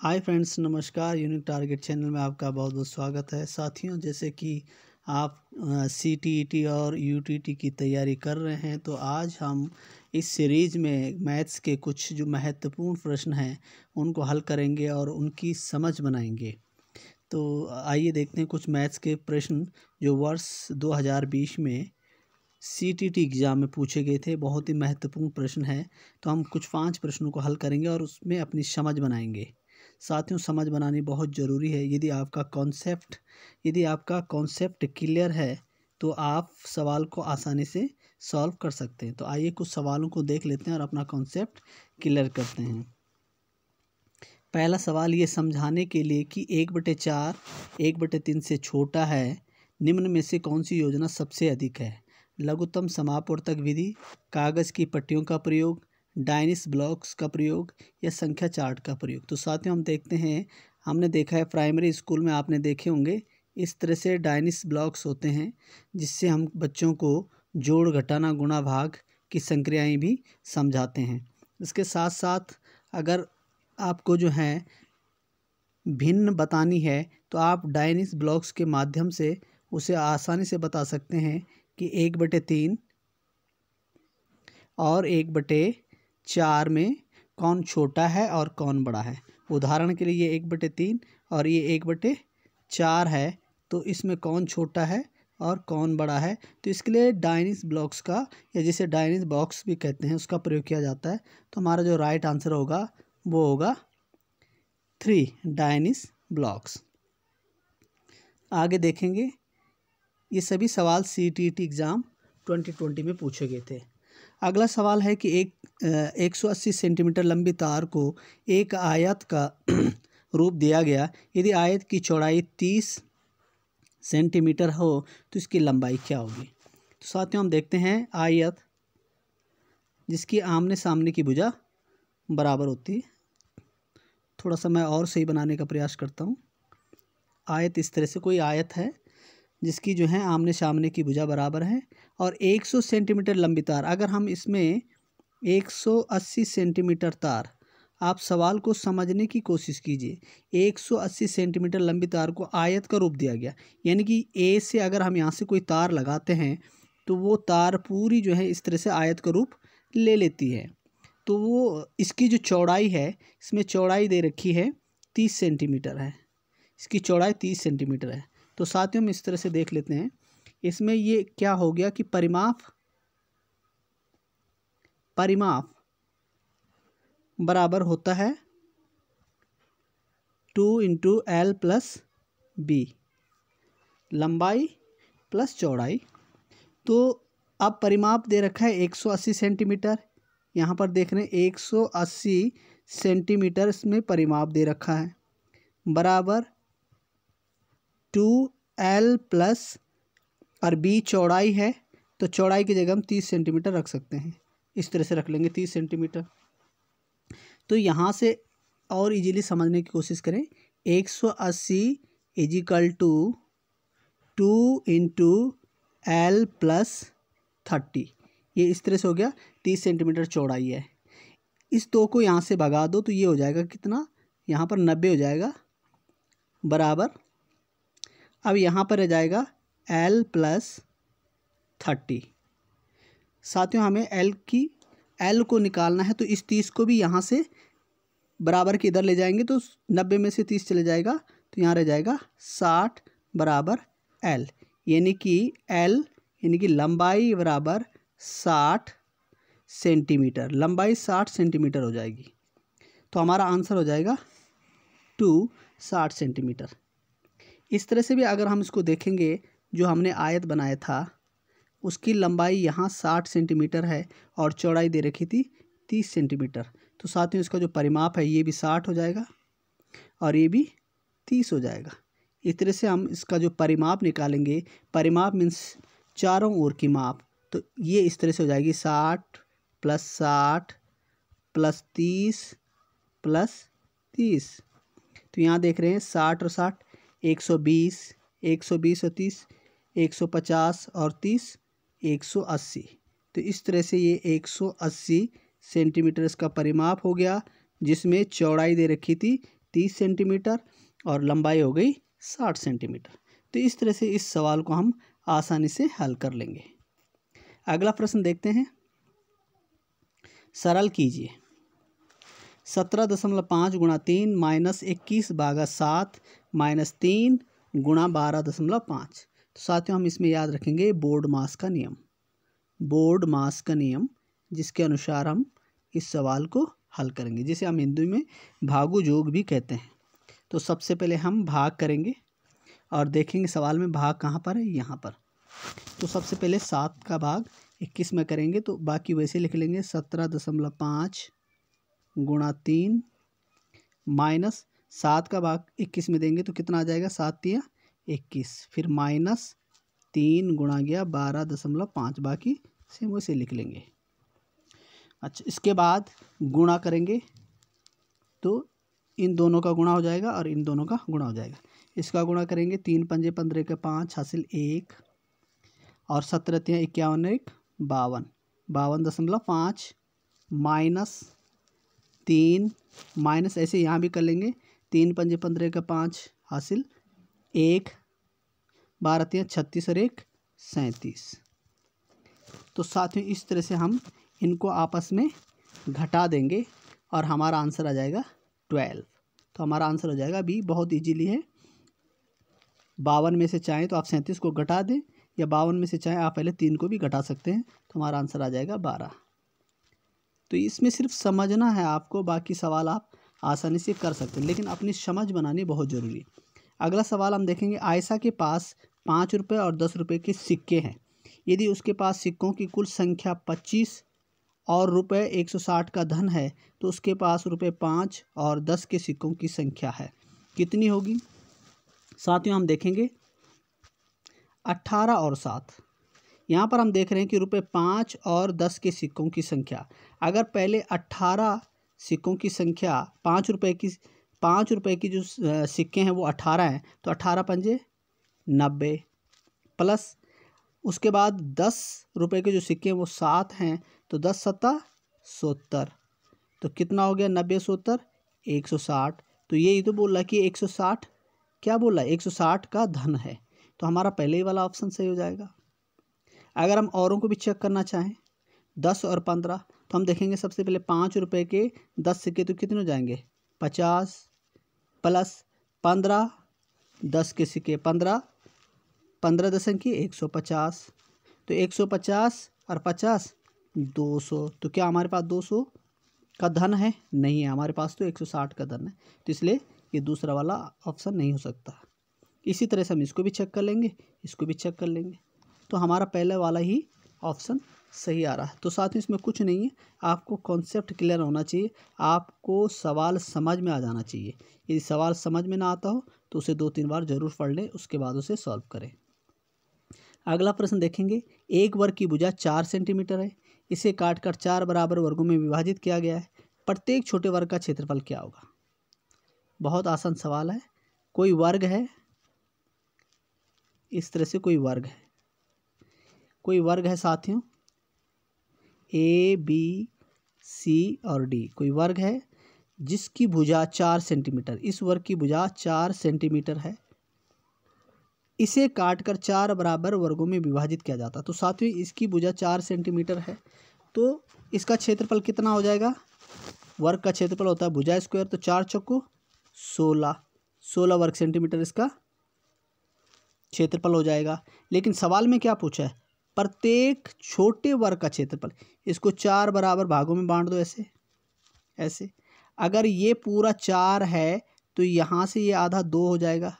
हाय friends नमस्कार unique target channel में आपका बहुत बहुत स्वागत है साथियों जैसे कि आप सी टी टी और यू टी टी की तैयारी कर रहे हैं तो आज हम इस सीरीज़ में मैथ्स के कुछ जो महत्वपूर्ण प्रश्न हैं उनको हल करेंगे और उनकी समझ बनाएंगे तो आइए देखते हैं कुछ मैथ्स के प्रश्न जो वर्ष 2020 में सी टी टी एग्ज़ाम में पूछे गए थे बहुत ही महत्वपूर्ण प्रश्न है तो हम कुछ पांच प्रश्नों को हल करेंगे और उसमें अपनी समझ बनाएंगे साथियों समझ बनानी बहुत ज़रूरी है यदि आपका कॉन्सेप्ट यदि आपका कॉन्सेप्ट क्लियर है तो आप सवाल को आसानी से सॉल्व कर सकते हैं तो आइए कुछ सवालों को देख लेते हैं और अपना कॉन्सेप्ट क्लियर करते हैं पहला सवाल ये समझाने के लिए कि एक बटे चार एक बटे तीन से छोटा है निम्न में से कौन सी योजना सबसे अधिक है लघुत्तम समापवर्तक विधि कागज़ की पट्टियों का प्रयोग डाइनिस ब्लॉक्स का प्रयोग या संख्या चार्ट का प्रयोग तो साथियों हम देखते हैं हमने देखा है प्राइमरी स्कूल में आपने देखे होंगे इस तरह से डाइनिस ब्लॉक्स होते हैं जिससे हम बच्चों को जोड़ घटाना गुणा भाग की संक्रियाएँ भी समझाते हैं इसके साथ साथ अगर आपको जो है भिन्न बतानी है तो आप डाइनिस ब्लॉक्स के माध्यम से उसे आसानी से बता सकते हैं कि एक बटे तीन और एक बटे चार में कौन छोटा है और कौन बड़ा है उदाहरण के लिए ये एक बटे तीन और ये एक बटे चार है तो इसमें कौन छोटा है और कौन बड़ा है तो इसके लिए डाइनिस ब्लॉक्स का या जिसे डाइनिस बॉक्स भी कहते हैं उसका प्रयोग किया जाता है तो हमारा जो राइट आंसर होगा वो होगा थ्री डाइनिस ब्लॉक्स आगे देखेंगे ये सभी सवाल C T exam twenty twenty में पूछे गए थे अगला सवाल है कि एक 180 सेंटीमीटर लंबी तार को एक आयत का रूप दिया गया यदि आयत की चौड़ाई 30 सेंटीमीटर हो तो इसकी लंबाई क्या होगी तो साथियों हम देखते हैं आयत जिसकी आमने सामने की भुजा बराबर होती है थोड़ा सा मैं और सही बनाने का प्रयास करता हूँ आयत इस तरह से कोई आयत है जिसकी जो है आमने सामने की भुजा बराबर है और 100 सेंटीमीटर लंबी तार अगर हम इसमें 180 सेंटीमीटर तार आप सवाल को समझने की कोशिश कीजिए 180 सेंटीमीटर लंबी तार को आयत का रूप दिया गया यानी कि ए से अगर हम यहाँ से कोई तार लगाते हैं तो वो तार पूरी जो है इस तरह से आयत का रूप ले लेती है तो वो इसकी जो चौड़ाई है इसमें चौड़ाई दे रखी है तीस सेंटीमीटर है इसकी चौड़ाई तीस सेंटीमीटर है तो साथियों हम इस तरह से देख लेते हैं इसमें ये क्या हो गया कि परिमाप परिमाप बराबर होता है two into L plus B लंबाई प्लस चौड़ाई तो अब परिमाप दे रखा है एक सौ अस्सी सेंटीमीटर यहाँ पर देख रहे हैं एक सौ अस्सी सेंटीमीटर इसमें परिमाप दे रखा है बराबर टू एल प्लस और बी चौड़ाई है तो चौड़ाई की जगह हम तीस सेंटीमीटर रख सकते हैं इस तरह से रख लेंगे तीस सेंटीमीटर तो यहाँ से और इजीली समझने की कोशिश करें एक सौ अस्सी equal to two into L plus thirty ये इस तरह से हो गया तीस सेंटीमीटर चौड़ाई है इस दो को यहाँ से भगा दो तो ये हो जाएगा कितना यहाँ पर नब्बे हो जाएगा बराबर अब यहाँ पर रह जाएगा एल प्लस थर्टी साथियों हमें एल की एल को निकालना है तो इस तीस को भी यहाँ से बराबर के इधर ले जाएंगे तो नब्बे में से तीस चले जाएगा तो यहाँ रह जाएगा साठ बराबर एल यानी कि एल यानी कि लंबाई बराबर साठ सेंटीमीटर लंबाई साठ सेंटीमीटर हो जाएगी तो हमारा आंसर हो जाएगा टू साठ सेंटीमीटर इस तरह से भी अगर हम इसको देखेंगे जो हमने आयत बनाया था उसकी लंबाई यहाँ साठ सेंटीमीटर है और चौड़ाई दे रखी थी तीस सेंटीमीटर तो साथियों इसका जो परिमाप है ये भी साठ हो जाएगा और ये भी तीस हो जाएगा इस तरह से हम इसका जो परिमाप निकालेंगे परिमाप मीन्स चारों ओर की माप तो ये इस तरह से हो जाएगी साठ प्लस साठ प्लस तीस प्लस तीस तो यहाँ देख रहे हैं साठ और साठ एक सौ बीस एक सौ बीस और तीस एक सौ पचास और तीस 180 तो इस तरह से ये 180 सेंटीमीटर इसका परिमाप हो गया जिसमें चौड़ाई दे रखी थी 30 सेंटीमीटर और लंबाई हो गई 60 सेंटीमीटर तो इस तरह से इस सवाल को हम आसानी से हल कर लेंगे अगला प्रश्न देखते हैं सरल कीजिए सत्रह दशमलव पाँच गुणा तीन माइनस इक्कीस बागा सात माइनस तीन गुणा बारह दशमलव पाँच तो साथियों हम इसमें याद रखेंगे बोर्ड मास का नियम बोर्ड मास का नियम जिसके अनुसार हम इस सवाल को हल करेंगे जिसे हम हिंदू में भागु जोग भी कहते हैं तो सबसे पहले हम भाग करेंगे और देखेंगे सवाल में भाग कहाँ पर है यहाँ पर तो सबसे पहले सात का भाग इक्कीस में करेंगे तो बाकी वैसे लिख लेंगे सत्रह दशमलव पाँच गुणा तीन माइनस सात का भाग इक्कीस में देंगे तो कितना आ जाएगा सात या इक्कीस फिर माइनस तीन गुणा गया बारह दशमलव पाँच बाकी सेम वैसे लिख लेंगे अच्छा इसके बाद गुणा करेंगे तो इन दोनों का गुणा हो जाएगा और इन दोनों का गुणा हो जाएगा इसका गुणा करेंगे तीन पंजे पंद्रह के पाँच हासिल एक और सत्रह इक्यावन एक बावन बावन दशमलव पाँच माइनस तीन माइनस ऐसे यहाँ भी कर लेंगे तीन पंजे पंद्रह का पाँच हासिल एक बारह तीन छत्तीस और एक सैंतीस तो साथ में इस तरह से हम इनको आपस में घटा देंगे और हमारा आंसर आ जाएगा ट्वेल्व तो हमारा आंसर हो जाएगा बी बहुत इजीली है बावन में से चाहें तो आप सैंतीस को घटा दें या बावन में से चाहें आप पहले तीन को भी घटा सकते हैं तो हमारा आंसर आ जाएगा बारह तो इसमें सिर्फ समझना है आपको बाकी सवाल आप आसानी से कर सकते हैं लेकिन अपनी समझ बनानी बहुत ज़रूरी है अगला सवाल हम देखेंगे आयशा के पास पाँच रुपये और दस रुपये के सिक्के हैं यदि उसके पास सिक्कों की कुल संख्या पच्चीस और रुपये एक सौ साठ का धन है तो उसके पास रुपये पाँच और दस के सिक्कों की संख्या है कितनी होगी साथियों हम देखेंगे अट्ठारह और सात यहाँ पर हम देख रहे हैं कि रुपये पाँच और दस के सिक्कों की संख्या अगर पहले अट्ठारह सिक्कों की संख्या पाँच रुपये की पाँच रुपए की जो सिक्के हैं वो अठारह हैं तो अठारह पंजे नब्बे प्लस उसके बाद दस रुपए के जो सिक्के हैं वो सात हैं तो दस सत्ता सत्तर तो कितना हो गया नब्बे सत्तर एक सौ साठ तो ये तो बोल रहा कि एक सौ साठ क्या बोला एक सौ साठ का धन है तो हमारा पहले ही वाला ऑप्शन सही हो जाएगा अगर हम औरों को भी चेक करना चाहें दस और पंद्रह तो हम देखेंगे सबसे पहले पाँच रुपये के दस सिक्के तो कितने हो जाएंगे पचास प्लस पंद्रह दस के सिक्के पंद्रह पंद्रह दस की एक सौ पचास तो एक सौ पचास और पचास दो सौ तो क्या हमारे पास दो सौ का धन है नहीं है हमारे पास तो एक सौ साठ का धन है तो इसलिए ये दूसरा वाला ऑप्शन नहीं हो सकता इसी तरह से हम इसको भी चेक कर लेंगे इसको भी चेक कर लेंगे तो हमारा पहले वाला ही ऑप्शन सही आ रहा है तो साथियों इसमें कुछ नहीं है आपको कॉन्सेप्ट क्लियर होना चाहिए आपको सवाल समझ में आ जाना चाहिए यदि सवाल समझ में ना आता हो तो उसे दो तीन बार जरूर पढ़ लें उसके बाद उसे सॉल्व करें अगला प्रश्न देखेंगे एक वर्ग की भुजा चार सेंटीमीटर है इसे काट कर चार बराबर वर्गों में विभाजित किया गया है प्रत्येक छोटे वर्ग का क्षेत्रफल क्या होगा बहुत आसान सवाल है कोई वर्ग है इस तरह से कोई वर्ग है कोई वर्ग है साथियों ए बी सी और डी कोई वर्ग है जिसकी भुजा चार सेंटीमीटर इस वर्ग की भुजा चार सेंटीमीटर है इसे काटकर चार बराबर वर्गों में विभाजित किया जाता तो सातवीं इसकी भुजा चार सेंटीमीटर है तो इसका क्षेत्रफल कितना हो जाएगा वर्ग का क्षेत्रफल होता है भुजा स्क्वायर तो चार चौको सोलह सोलह वर्ग सेंटीमीटर इसका क्षेत्रफल हो जाएगा लेकिन सवाल में क्या पूछा है प्रत्येक छोटे वर्ग का क्षेत्रफल इसको चार बराबर भागों में बांट दो ऐसे ऐसे अगर ये पूरा चार है तो यहाँ से ये आधा दो हो जाएगा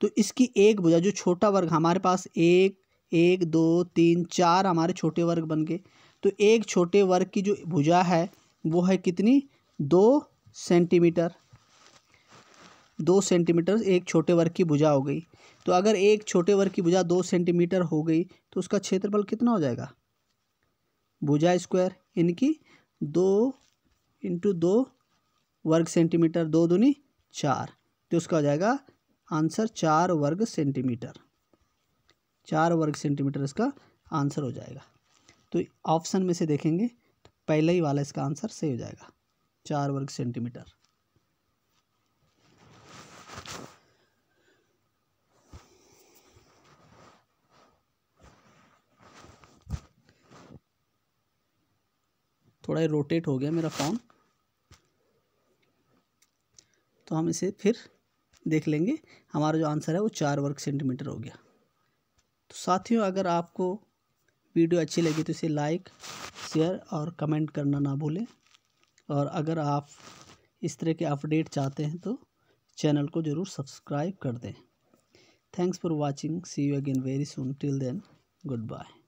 तो इसकी एक भुजा जो छोटा वर्ग हमारे पास एक एक दो तीन चार हमारे छोटे वर्ग बन गए तो एक छोटे वर्ग की जो भुजा है वो है कितनी दो सेंटीमीटर दो सेंटीमीटर एक छोटे वर्ग की भुजा हो गई तो अगर एक छोटे वर्ग की भुजा दो सेंटीमीटर हो गई तो उसका क्षेत्रफल कितना हो जाएगा भुजा स्क्वायर इनकी दो इंटू दो वर्ग सेंटीमीटर दो दूनी चार तो उसका हो जाएगा आंसर चार वर्ग सेंटीमीटर चार वर्ग सेंटीमीटर इसका आंसर हो जाएगा तो ऑप्शन में से देखेंगे तो पहले ही वाला इसका आंसर सही हो जाएगा चार वर्ग सेंटीमीटर थोड़ा रोटेट हो गया मेरा फ़ॉर्म तो हम इसे फिर देख लेंगे हमारा जो आंसर है वो चार वर्ग सेंटीमीटर हो गया तो साथियों अगर आपको वीडियो अच्छी लगी तो इसे लाइक शेयर और कमेंट करना ना भूलें और अगर आप इस तरह के अपडेट चाहते हैं तो चैनल को ज़रूर सब्सक्राइब कर दें thanks for watching see you again very soon till then good bye